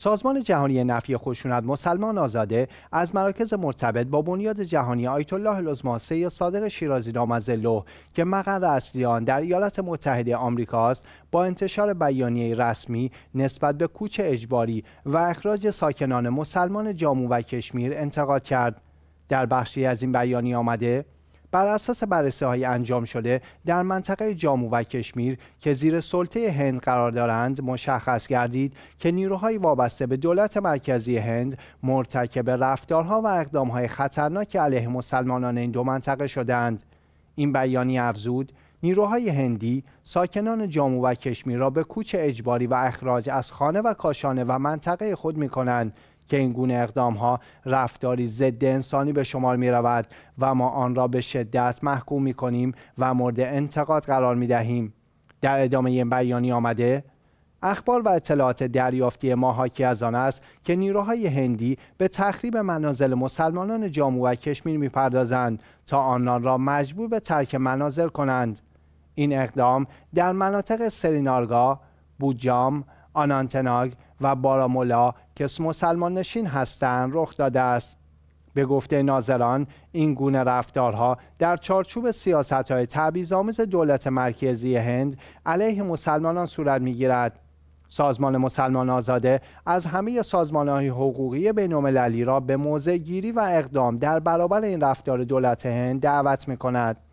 سازمان جهانی نفی خشونت مسلمان آزاده از مراکز مرتبط با بنیاد جهانی آیت الله العظما سید صادق شیرازی رامزلو که مقر اصلی آن در ایالات متحده آمریکا است با انتشار بیانیه رسمی نسبت به کوچ اجباری و اخراج ساکنان مسلمان جامو و کشمیر انتقاد کرد در بخشی از این بیانیه آمده بر اساس بررسی های انجام شده در منطقه جامو و کشمیر که زیر سلطه هند قرار دارند مشخص گردید که نیروهای وابسته به دولت مرکزی هند مرتکب رفتارها و اقدامهای خطرناک علیه مسلمانان این دو منطقه شدند این بیانیه افزود نیروهای هندی ساکنان جامو و کشمیر را به کوچ اجباری و اخراج از خانه و کاشانه و منطقه خود می کنند که این گونه اقدام ها رفتاری ضد انسانی به شمار می رود و ما آن را به شدت محکوم می کنیم و مورد انتقاد قرار می دهیم. در ادامه این بیانیه آمده اخبار و اطلاعات دریافتی ما حاکی از آن است که نیروهای هندی به تخریب منازل مسلمانان جامعه و کشمیر میپردازند تا آنان را مجبور به ترک منازل کنند این اقدام در مناطق سرینارگا بوجام آنانتناگ و بارامولا که مسلمان نشین هستند رخ داده است به گفته ناظران این گونه رفتارها در چارچوب سیاست های دولت مرکزی هند علیه مسلمانان صورت میگیرد سازمان مسلمان آزاده از همه سازمان های حقوقی بین را به موضع گیری و اقدام در برابر این رفتار دولت هند دعوت می کند.